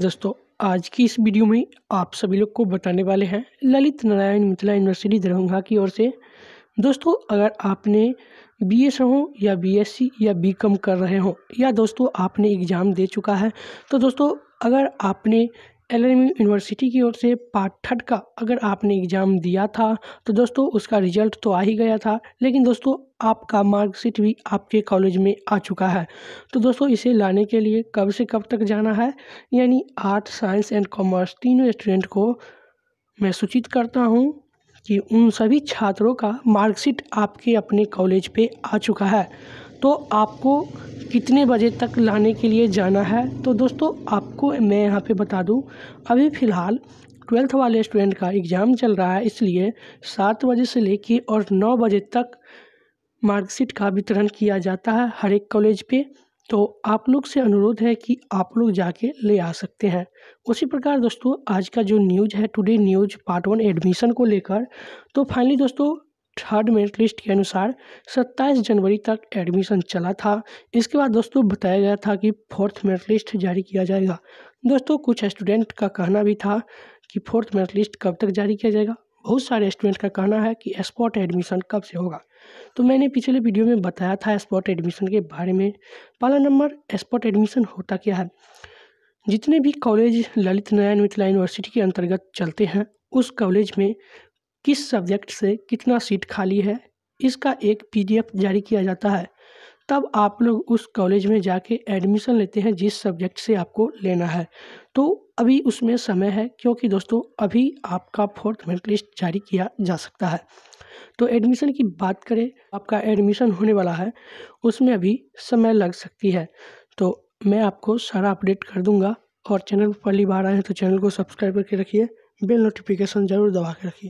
दोस्तों आज की इस वीडियो में आप सभी लोग को बताने वाले हैं ललित नारायण मिथिला यूनिवर्सिटी दरभंगा की ओर से दोस्तों अगर आपने बी एस हो या बी एस सी या बी कॉम कर रहे हो या दोस्तों आपने एग्ज़ाम दे चुका है तो दोस्तों अगर आपने एल यूनिवर्सिटी की ओर से पार्ट थर्ड का अगर आपने एग्ज़ाम दिया था तो दोस्तों उसका रिजल्ट तो आ ही गया था लेकिन दोस्तों आपका मार्कशीट भी आपके कॉलेज में आ चुका है तो दोस्तों इसे लाने के लिए कब से कब तक जाना है यानी आर्ट साइंस एंड कॉमर्स तीनों स्टूडेंट को मैं सूचित करता हूँ कि उन सभी छात्रों का मार्कशीट आपके अपने कॉलेज पर आ चुका है तो आपको कितने बजे तक लाने के लिए जाना है तो दोस्तों आपको मैं यहाँ पे बता दूँ अभी फ़िलहाल ट्वेल्थ वाले स्टूडेंट का एग्ज़ाम चल रहा है इसलिए सात बजे से लेके और नौ बजे तक मार्कशीट का वितरण किया जाता है हर एक कॉलेज पे तो आप लोग से अनुरोध है कि आप लोग जाके ले आ सकते हैं उसी प्रकार दोस्तों आज का जो न्यूज है today news part one admission को लेकर तो फाइनली दोस्तों थर्ड मेरिट लिस्ट के अनुसार 27 जनवरी तक एडमिशन चला था इसके बाद दोस्तों बताया गया था कि फोर्थ मेरिट लिस्ट जारी किया जाएगा दोस्तों कुछ स्टूडेंट का कहना भी था कि फोर्थ मेरिट लिस्ट कब तक जारी किया जाएगा बहुत सारे स्टूडेंट का कहना है कि स्पॉट एडमिशन कब से होगा तो मैंने पिछले वीडियो में बताया था स्पॉट एडमिशन के बारे में पहला नंबर स्पॉट एडमिशन होता क्या है जितने भी कॉलेज ललित नारायण मिथिला यूनिवर्सिटी के अंतर्गत चलते हैं उस कॉलेज में किस सब्जेक्ट से कितना सीट खाली है इसका एक पीडीएफ जारी किया जाता है तब आप लोग उस कॉलेज में जाके एडमिशन लेते हैं जिस सब्जेक्ट से आपको लेना है तो अभी उसमें समय है क्योंकि दोस्तों अभी आपका फोर्थ मेरिट लिस्ट जारी किया जा सकता है तो एडमिशन की बात करें आपका एडमिशन होने वाला है उसमें अभी समय लग सकती है तो मैं आपको सारा अपडेट कर दूंगा और चैनल पर पहली बार आए हैं तो चैनल को सब्सक्राइब करके रखिए बेल नोटिफिकेशन ज़रूर दबा के रखिए